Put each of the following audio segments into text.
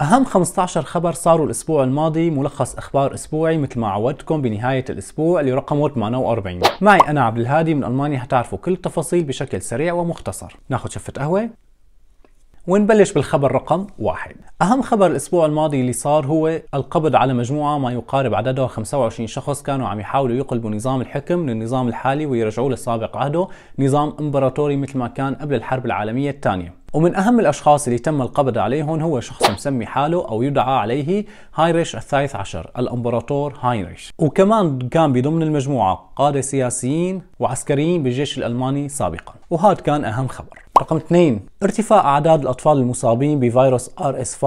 أهم 15 خبر صاروا الأسبوع الماضي ملخص أخبار أسبوعي مثل ما عودتكم بنهاية الأسبوع اللي رقمه 48 معي أنا عبد الهادي من ألمانيا حتعرفوا كل التفاصيل بشكل سريع ومختصر ناخذ شفة قهوة ونبلش بالخبر رقم واحد أهم خبر الأسبوع الماضي اللي صار هو القبض على مجموعة ما يقارب عددها 25 شخص كانوا عم يحاولوا يقلبوا نظام الحكم للنظام الحالي ويرجعوه لسابق عهده نظام إمبراطوري مثل ما كان قبل الحرب العالمية الثانية ومن أهم الأشخاص اللي تم القبض عليهم هو شخص مسمي حاله أو يدعى عليه هايريش الثالث عشر الأمبراطور هايريش وكمان كان بضمن المجموعة قادة سياسيين وعسكريين بالجيش الألماني سابقا وهذا كان أهم خبر رقم 2 ارتفاع أعداد الأطفال المصابين بفيروس RSV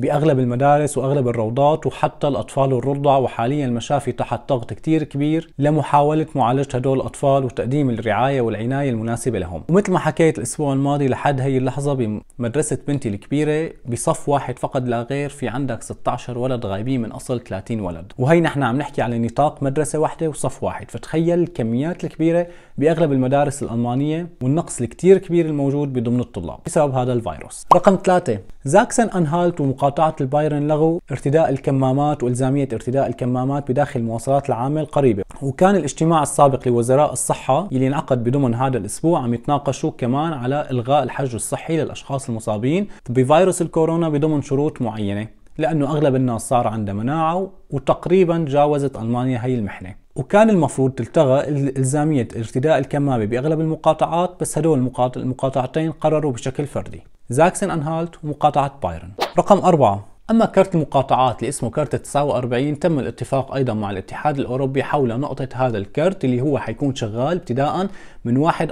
باغلب المدارس واغلب الروضات وحتى الاطفال الرضع وحاليا المشافي تحت ضغط كتير كبير لمحاوله معالجه هدول الاطفال وتقديم الرعايه والعنايه المناسبه لهم ومثل ما حكيت الاسبوع الماضي لحد هي اللحظه بمدرسه بنتي الكبيره بصف واحد فقط لا غير في عندك 16 ولد غايبين من اصل 30 ولد وهي نحن عم نحكي على نطاق مدرسه واحده وصف واحد فتخيل الكميات الكبيره باغلب المدارس الالمانيه والنقص الكتير كبير الموجود بضمن الطلاب بسبب هذا الفيروس رقم ثلاثة زاكسن انهالت ومقاطعة مقاطعة البايرن لغوا ارتداء الكمامات والزامية ارتداء الكمامات بداخل المواصلات العامة القريبة وكان الاجتماع السابق لوزراء الصحة اللي انعقد بضمن هذا الأسبوع عم يتناقشوا كمان على إلغاء الحجر الصحي للأشخاص المصابين بفيروس الكورونا بضمن شروط معينة لأنه أغلب الناس صار عندها مناعة وتقريبا جاوزت ألمانيا هي المحنة وكان المفروض تلتغى إلزامية ارتداء الكمامة بأغلب المقاطعات بس هدول المقاطعتين قرروا بشكل فردي زاكسن-أنهالت ومقاطعة بايرن رقم أربعة أما كرت المقاطعات اللي اسمه كرت 49 تم الاتفاق أيضا مع الاتحاد الأوروبي حول نقطة هذا الكرت اللي هو حيكون شغال ابتداء من 1/4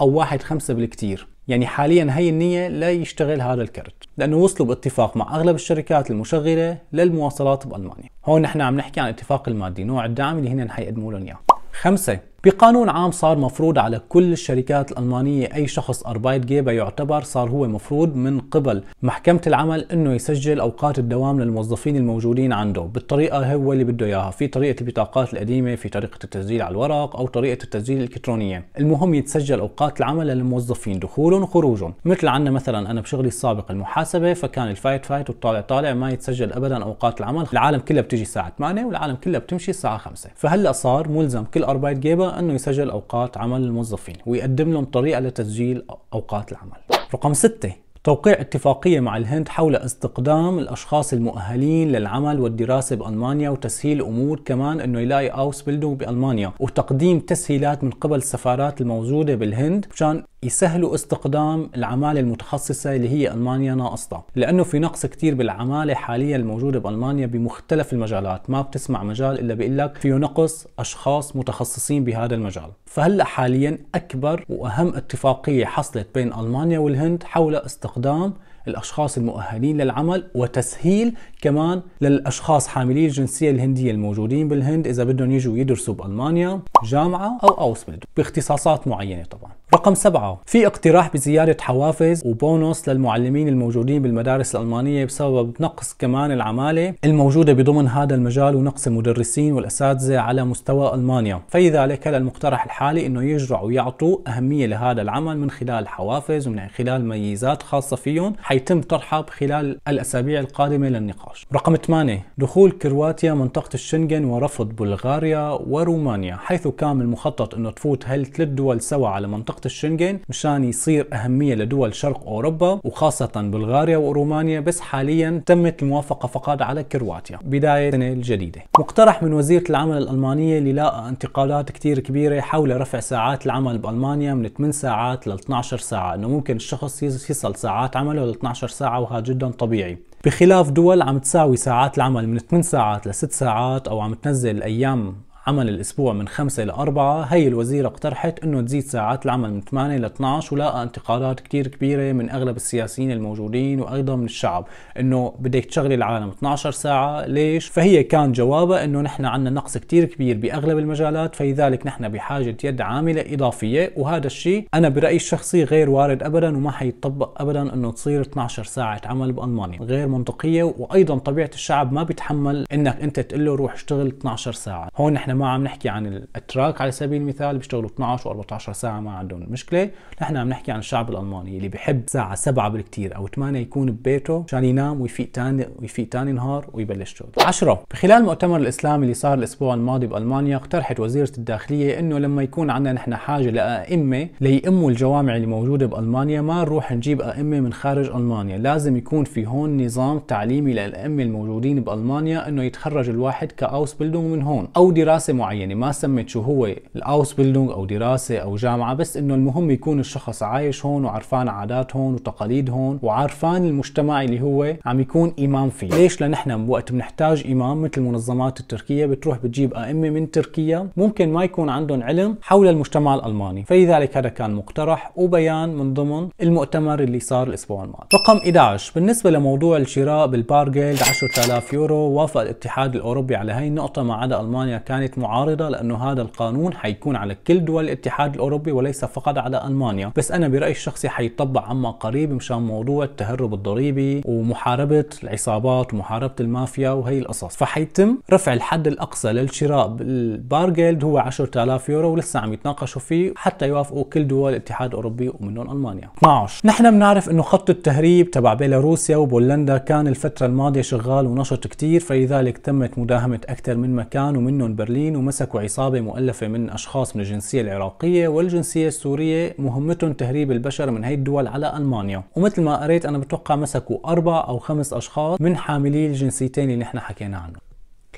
أو 1/5 بالكتير يعني حاليا هي النية لا يشتغل هذا الكرت لأنه وصلوا باتفاق مع أغلب الشركات المشغلة للمواصلات بألمانيا هون نحن عم نحكي عن اتفاق المادي نوع الدعم اللي هنا حيقدموا لهم إياه خمسة بقانون عام صار مفروض على كل الشركات الألمانية أي شخص أربايت جيبة يعتبر صار هو مفروض من قبل محكمة العمل أنه يسجل أوقات الدوام للموظفين الموجودين عنده بالطريقة هو اللي بده إياها في طريقة البطاقات القديمة في طريقة التسجيل على الورق أو طريقة التسجيل الإلكترونية المهم يتسجل أوقات العمل للموظفين دخولهم وخروجهم مثل عنا مثلا أنا بشغلي السابق المحاسبة فكان الفايت فايت والطالع طالع ما يتسجل أبدا أوقات العمل العالم كلها بتجي الساعة 8 والعالم كلها بتمشي الساعة 5 فهلا صار ملزم كل أربايت جيبة أنه يسجل أوقات عمل الموظفين ويقدم لهم طريقة لتسجيل أوقات العمل رقم سته توقيع اتفاقية مع الهند حول استقدام الأشخاص المؤهلين للعمل والدراسة بألمانيا وتسهيل أمور كمان أنه يلاقي أوس بلدو بألمانيا وتقديم تسهيلات من قبل السفارات الموجودة بالهند مشان يسهلوا استقدام العمالة المتخصصة اللي هي ألمانيا ناقصتها لأنه في نقص كتير بالعمالة حاليا الموجودة بألمانيا بمختلف المجالات ما بتسمع مجال إلا بيقول لك فيه نقص أشخاص متخصصين بهذا المجال فهلأ حاليا أكبر وأهم اتفاقية حصلت بين ألمانيا والهند حول استقدام الاقدام الأشخاص المؤهلين للعمل وتسهيل كمان للأشخاص حاملي الجنسية الهندية الموجودين بالهند إذا بدهم يجوا يدرسوا بألمانيا جامعة أو أوسبلد باختصاصات معينة طبعا رقم سبعة في اقتراح بزيادة حوافز وبونص للمعلمين الموجودين بالمدارس الألمانية بسبب نقص كمان العمالة الموجودة بضمن هذا المجال ونقص المدرسين والأساتذة على مستوى ألمانيا فلذلك هذا المقترح الحالي أنه يجرعوا يعطوا أهمية لهذا العمل من خلال حوافز ومن خلال ميزات خاصة فيهم حيتم طرحها خلال الأسابيع القادمة للنقاش رقم 8 دخول كرواتيا منطقة الشنغن ورفض بلغاريا ورومانيا حيث كان المخطط أنه تفوت هالثلاث دول سوا على منطقة الشنغن مشان يصير أهمية لدول شرق أوروبا وخاصة بلغاريا ورومانيا بس حاليا تمت الموافقة فقط على كرواتيا بداية السنة الجديدة مقترح من وزيرة العمل الألمانية اللي لاقى انتقادات كتير كبيرة حول رفع ساعات العمل بألمانيا من 8 ساعات لل 12 ساعة أنه ممكن الشخص يصل ساعات عمله لل 12 ساعة وهذا جدا طبيعي بخلاف دول عم تساوي ساعات العمل من 8 ساعات ل 6 ساعات أو عم تنزل أيام عمل الأسبوع من 5 إلى 4 هي الوزيرة اقترحت أنه تزيد ساعات العمل من 8 ل 12 ولقى انتقادات كثير كبيرة من أغلب السياسيين الموجودين وأيضا من الشعب أنه بدك تشغلي العالم 12 ساعة ليش؟ فهي كان جوابها أنه نحن عندنا نقص كثير كبير بأغلب المجالات فلذلك نحن بحاجة يد عاملة إضافية وهذا الشيء أنا برأيي الشخصي غير وارد أبدا وما حيتطبق أبدا أنه تصير 12 ساعة عمل بألمانيا غير منطقية وأيضا طبيعة الشعب ما بيتحمل أنك أنت تقول له روح اشتغل 12 ساعة هون نحن ما عم نحكي عن الاتراك على سبيل المثال بيشتغلوا 12 و14 ساعه ما عندهم مشكله نحن عم نحكي عن الشعب الالماني اللي بحب ساعه 7 بالكثير او 8 يكون ببيته مشان ينام ويفيق ثاني ويفيق ثاني نهار ويبلش شغل 10 خلال المؤتمر الاسلامي اللي صار الاسبوع الماضي بالمانيا اقترحت وزيره الداخليه انه لما يكون عندنا نحن حاجه لائمه ليئموا الجوامع اللي موجوده بالمانيا ما نروح نجيب ائمه من خارج المانيا لازم يكون في هون نظام تعليمي للائمه الموجودين بالمانيا انه يتخرج الواحد كاوس بيلدونغ من هون او دراسه دراسه معينه ما سميت شو هو الاوس بيلدونج او دراسه او جامعه بس انه المهم يكون الشخص عايش هون وعرفان عادات هون وتقاليد هون وعرفان المجتمع اللي هو عم يكون امام فيه ليش لنحن وقت بنحتاج امام مثل المنظمات التركيه بتروح بتجيب ائمه من تركيا ممكن ما يكون عندهم علم حول المجتمع الالماني فلذلك هذا كان مقترح وبيان من ضمن المؤتمر اللي صار الاسبوع الماضي رقم 11 بالنسبه لموضوع الشراء بالبارجيلد 10000 يورو وافق الاتحاد الاوروبي على هي النقطه ما عدا المانيا كانت معارضه لانه هذا القانون حيكون على كل دول الاتحاد الاوروبي وليس فقط على المانيا بس انا برايي الشخصي حيطبق عما قريب مشان موضوع التهرب الضريبي ومحاربه العصابات ومحاربه المافيا وهي القصص فحيتم رفع الحد الاقصى للشراء بالبارجلد هو 10000 يورو ولسه عم يتناقشوا فيه حتى يوافقوا كل دول الاتحاد الاوروبي ومنهم المانيا 12 نحن بنعرف انه خط التهريب تبع بيلاروسيا وبولندا كان الفتره الماضيه شغال ونشط كثير فلذلك تمت مداهمه اكثر من مكان ومنهم برلين المحتلين ومسكوا عصابة مؤلفة من أشخاص من الجنسية العراقية والجنسية السورية مهمتهم تهريب البشر من هي الدول على ألمانيا ومثل ما قريت أنا بتوقع مسكوا أربع أو خمس أشخاص من حاملي الجنسيتين اللي نحن حكينا عنهم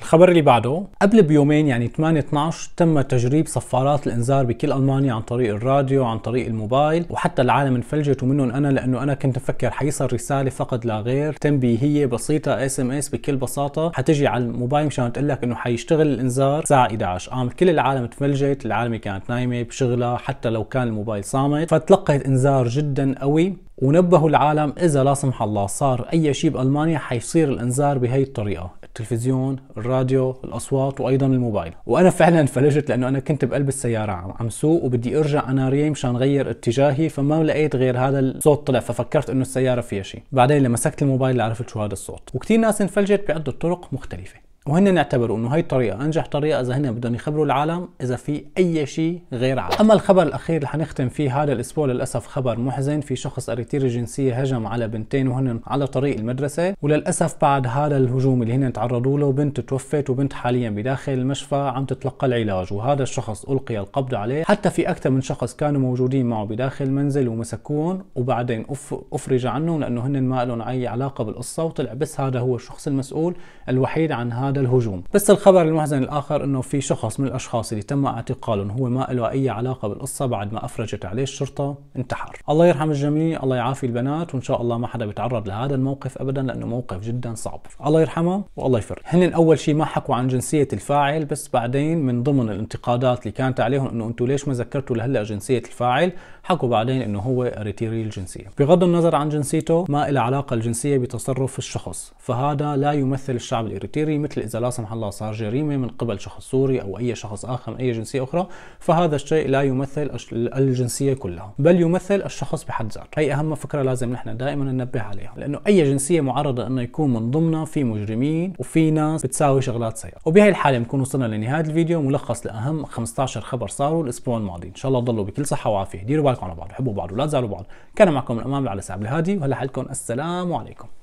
الخبر اللي بعده قبل بيومين يعني 8 12 تم تجريب صفارات الانذار بكل المانيا عن طريق الراديو عن طريق الموبايل وحتى العالم انفلجت ومنهم انا لانه انا كنت مفكر حيصل رساله فقط لا غير تنبيهيه بسيطه اس ام اس بكل بساطه حتجي على الموبايل مشان تقول لك انه حيشتغل الانذار الساعه 11 قام كل العالم تفلجت العالم كانت نايمه بشغلها حتى لو كان الموبايل صامت فتلقيت انذار جدا قوي ونبهوا العالم اذا لا سمح الله صار اي شيء بالمانيا حيصير الانذار بهي الطريقه التلفزيون الراديو الاصوات وايضا الموبايل وانا فعلا فلجت لانه انا كنت بقلب السياره عم سوق وبدي ارجع انا ريم مشان غير اتجاهي فما لقيت غير هذا الصوت طلع ففكرت انه السياره فيها شيء بعدين لما مسكت الموبايل عرفت شو هذا الصوت وكثير ناس انفلجت بعده طرق مختلفه وهن نعتبروا انه هاي الطريقه انجح طريقه اذا هن بدهم يخبروا العالم اذا في اي شيء غير عادي اما الخبر الاخير اللي حنختم فيه هذا الاسبوع للاسف خبر محزن في شخص اريتري جنسيه هجم على بنتين وهن على طريق المدرسه وللاسف بعد هذا الهجوم اللي هن تعرضوا له بنت توفت وبنت حاليا بداخل المشفى عم تتلقى العلاج وهذا الشخص القي القبض عليه حتى في اكثر من شخص كانوا موجودين معه بداخل المنزل ومسكوهم وبعدين أف... افرج عنهم لانه هن ما لهم اي علاقه بالقصه وطلع بس هذا هو الشخص المسؤول الوحيد عن هذا للهجوم بس الخبر المحزن الآخر أنه في شخص من الأشخاص اللي تم اعتقالهم هو ما له أي علاقة بالقصة بعد ما أفرجت عليه الشرطة انتحر الله يرحم الجميع الله يعافي البنات وإن شاء الله ما حدا بيتعرض لهذا الموقف أبدا لأنه موقف جدا صعب الله يرحمها والله يفر هن أول شيء ما حكوا عن جنسية الفاعل بس بعدين من ضمن الانتقادات اللي كانت عليهم أنه أنتم ليش ما ذكرتوا لهلا جنسية الفاعل حكوا بعدين أنه هو اريتري الجنسية بغض النظر عن جنسيته ما إلها علاقة الجنسية بتصرف الشخص فهذا لا يمثل الشعب الإريتري مثل إذا لا سمح الله صار جريمة من قبل شخص سوري أو أي شخص آخر من أي جنسية أخرى فهذا الشيء لا يمثل الجنسية كلها بل يمثل الشخص بحد ذاته هي أهم فكرة لازم نحن دائما ننبه عليها لأنه أي جنسية معرضة أنه يكون من ضمنها في مجرمين وفي ناس بتساوي شغلات سيئة وبهي الحالة بنكون وصلنا لنهاية الفيديو ملخص لأهم 15 خبر صاروا الأسبوع الماضي إن شاء الله تضلوا بكل صحة وعافية ديروا بالكم على بعض حبوا بعض ولا تزعلوا بعض كان معكم الامام على سعد الهادي وهلا حلكم السلام عليكم